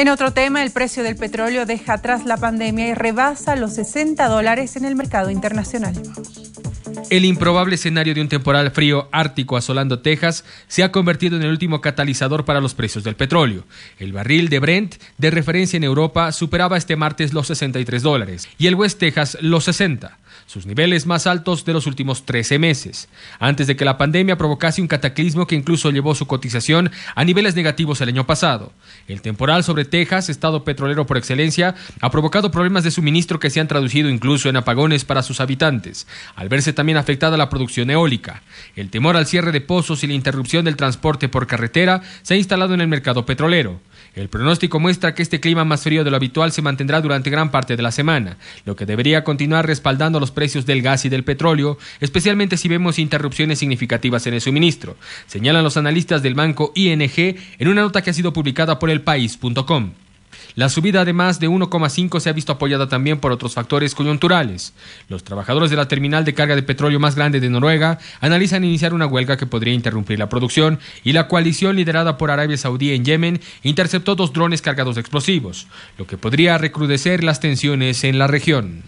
En otro tema, el precio del petróleo deja atrás la pandemia y rebasa los 60 dólares en el mercado internacional. El improbable escenario de un temporal frío ártico asolando Texas se ha convertido en el último catalizador para los precios del petróleo. El barril de Brent, de referencia en Europa, superaba este martes los 63 dólares y el West Texas los 60 sus niveles más altos de los últimos 13 meses, antes de que la pandemia provocase un cataclismo que incluso llevó su cotización a niveles negativos el año pasado. El temporal sobre Texas, estado petrolero por excelencia, ha provocado problemas de suministro que se han traducido incluso en apagones para sus habitantes, al verse también afectada la producción eólica. El temor al cierre de pozos y la interrupción del transporte por carretera se ha instalado en el mercado petrolero. El pronóstico muestra que este clima más frío de lo habitual se mantendrá durante gran parte de la semana, lo que debería continuar respaldando los precios del gas y del petróleo, especialmente si vemos interrupciones significativas en el suministro, señalan los analistas del banco ING en una nota que ha sido publicada por ElPAIS.com. La subida de más de 1,5 se ha visto apoyada también por otros factores coyunturales. Los trabajadores de la terminal de carga de petróleo más grande de Noruega analizan iniciar una huelga que podría interrumpir la producción y la coalición liderada por Arabia Saudí en Yemen interceptó dos drones cargados de explosivos, lo que podría recrudecer las tensiones en la región.